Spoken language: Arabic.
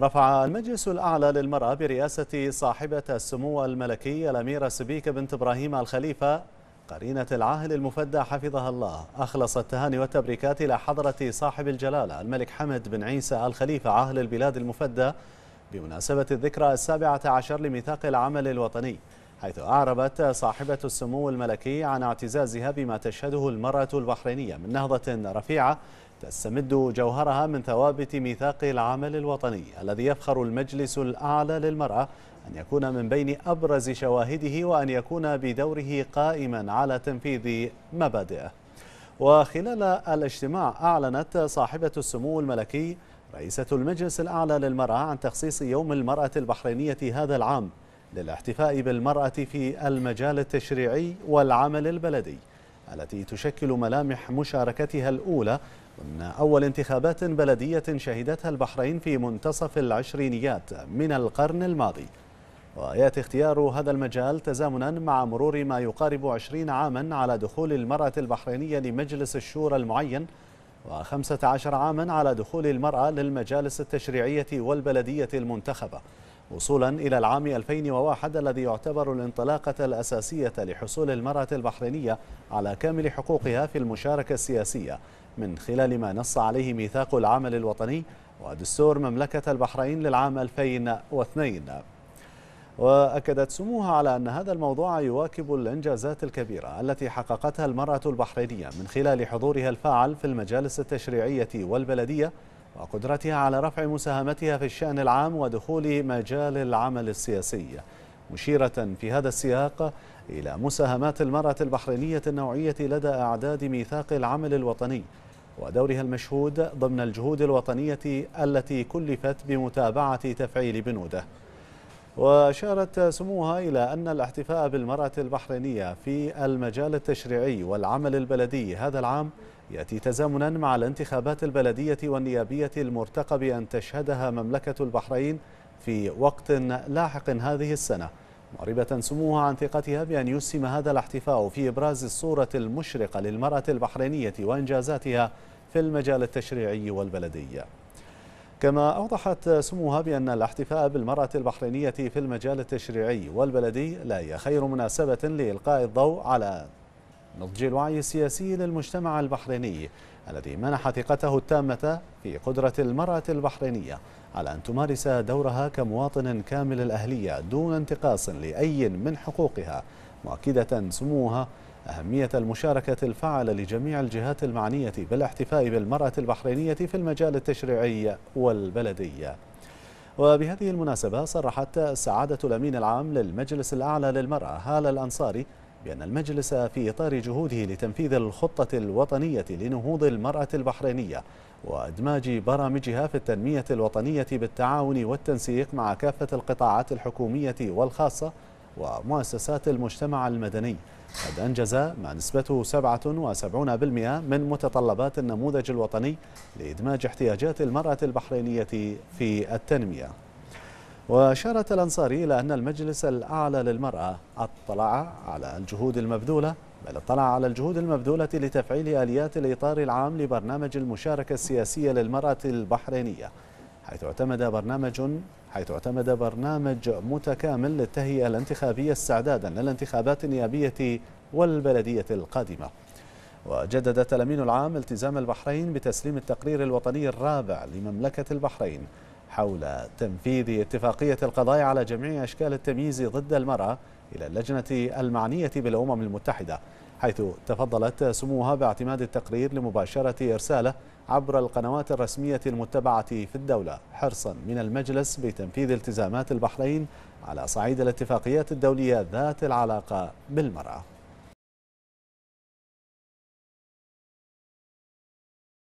رفع المجلس الأعلى للمرأة برئاسة صاحبة السمو الملكي الأميرة سبيكة بنت إبراهيم الخليفة قرينة العاهل المفدى حفظها الله أخلص التهاني والتبريكات إلى حضرة صاحب الجلالة الملك حمد بن عيسى الخليفة عاهل البلاد المفدى بمناسبة الذكرى السابعة عشر لميثاق العمل الوطني حيث أعربت صاحبة السمو الملكي عن اعتزازها بما تشهده المرأة البحرينية من نهضة رفيعة تستمد جوهرها من ثوابت ميثاق العمل الوطني الذي يفخر المجلس الأعلى للمرأة أن يكون من بين أبرز شواهده وأن يكون بدوره قائما على تنفيذ مبادئه وخلال الاجتماع أعلنت صاحبة السمو الملكي رئيسة المجلس الأعلى للمرأة عن تخصيص يوم المرأة البحرينية هذا العام للاحتفاء بالمرأة في المجال التشريعي والعمل البلدي التي تشكل ملامح مشاركتها الأولى ضمن أول انتخابات بلدية شهدتها البحرين في منتصف العشرينيات من القرن الماضي ويأتي اختيار هذا المجال تزامنا مع مرور ما يقارب عشرين عاما على دخول المرأة البحرينية لمجلس الشورى المعين وخمسة عشر عاما على دخول المرأة للمجالس التشريعية والبلدية المنتخبة وصولا إلى العام 2001 الذي يعتبر الانطلاقة الأساسية لحصول المرأة البحرينية على كامل حقوقها في المشاركة السياسية من خلال ما نص عليه ميثاق العمل الوطني ودستور مملكة البحرين للعام 2002 وأكدت سموها على أن هذا الموضوع يواكب الإنجازات الكبيرة التي حققتها المرأة البحرينية من خلال حضورها الفاعل في المجالس التشريعية والبلدية وقدرتها على رفع مساهمتها في الشأن العام ودخول مجال العمل السياسي مشيرة في هذا السياق إلى مساهمات المرأة البحرينية النوعية لدى أعداد ميثاق العمل الوطني ودورها المشهود ضمن الجهود الوطنية التي كلفت بمتابعة تفعيل بنوده وأشارت سموها إلى أن الاحتفاء بالمرأة البحرينية في المجال التشريعي والعمل البلدي هذا العام يأتي تزامنا مع الانتخابات البلدية والنيابية المرتقب أن تشهدها مملكة البحرين في وقت لاحق هذه السنة معربة سموها عن ثقتها بأن يسهم هذا الاحتفاء في إبراز الصورة المشرقة للمرأة البحرينية وإنجازاتها في المجال التشريعي والبلدي كما أوضحت سموها بأن الاحتفاء بالمرأة البحرينية في المجال التشريعي والبلدي لا هي خير مناسبة لإلقاء الضوء على نضج الوعي السياسي للمجتمع البحريني الذي منح ثقته التامة في قدرة المرأة البحرينية على أن تمارس دورها كمواطن كامل الأهلية دون انتقاص لأي من حقوقها مؤكدة سموها أهمية المشاركة الفعلة لجميع الجهات المعنية بالاحتفاء بالمرأة البحرينية في المجال التشريعي والبلدي وبهذه المناسبة صرحت سعادة الأمين العام للمجلس الأعلى للمرأة هالة الأنصاري بأن المجلس في إطار جهوده لتنفيذ الخطة الوطنية لنهوض المرأة البحرينية وإدماج برامجها في التنمية الوطنية بالتعاون والتنسيق مع كافة القطاعات الحكومية والخاصة ومؤسسات المجتمع المدني قد أنجز ما نسبته 77% من متطلبات النموذج الوطني لإدماج احتياجات المرأة البحرينية في التنمية وأشارت الأنصاري إلى أن المجلس الأعلى للمرأة اطلع على الجهود المبذولة بل اطلع على الجهود المبذولة لتفعيل آليات الإطار العام لبرنامج المشاركة السياسية للمرأة البحرينية حيث اعتمد برنامج حيث اعتمد برنامج متكامل للتهيئة الانتخابية استعدادا للانتخابات النيابية والبلدية القادمة وجددت الأمين العام التزام البحرين بتسليم التقرير الوطني الرابع لمملكة البحرين حول تنفيذ اتفاقية القضاء على جميع أشكال التمييز ضد المرأة إلى اللجنة المعنية بالأمم المتحدة حيث تفضلت سموها باعتماد التقرير لمباشرة إرساله عبر القنوات الرسمية المتبعة في الدولة حرصا من المجلس بتنفيذ التزامات البحرين على صعيد الاتفاقيات الدولية ذات العلاقة بالمرأة